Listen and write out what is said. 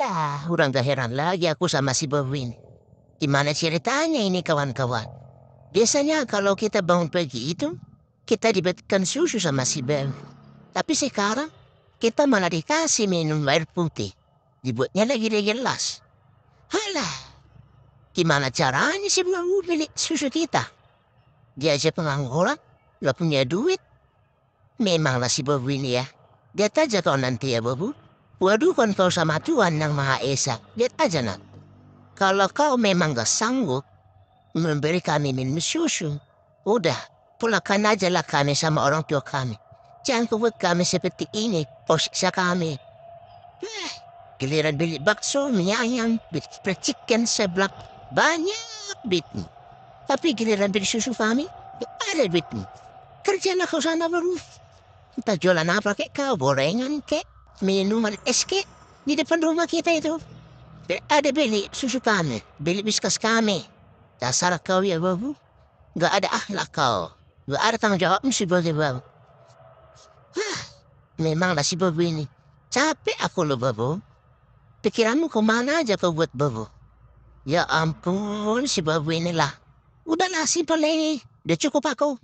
orang Kurang heran lagi aku sama si Berwin. Di mana ceritanya ini kawan-kawan? Biasanya kalau kita bangun pagi itu, kita diberikan susu sama si Bel. Tapi sekarang, kita malah dikasih minum air putih. Dibuatnya lagi di gelas. Alah, Gimana caranya si Bel beli susu kita? Dia aja pengangguran, gak punya duit. Memanglah si ini ya. Dia tak nanti ya, bobo. Waduh kan kau sama Tuhan Yang Maha Esa. Lihat aja nak. Kalau kau memang gak sanggup memberi kami minum susu, udah pulangkan lah kami sama orang tua kami. Jangan kau buat kami seperti ini, posisi kami. Eh, giliran beli bakso, minyak ayam, fried seblak, banyak duitmu. Tapi giliran beli susu kami, ada duitmu. Kerjalah kau sana baru. Entah jualan apa kek kau, borengan kek, minuman es kek di depan rumah kita itu. Eh, ada beli susu kami, beli biskas kami. Dasar kau ya babu. Gak ada akhlak kau. Gak ada tanggung jawab si babu. Hah, memanglah si babu ini. Capek aku lo babu. Pikiranmu kemana aja kau buat babu. Ya ampun si babu inilah. Udahlah simpel ini. Udah cukup aku.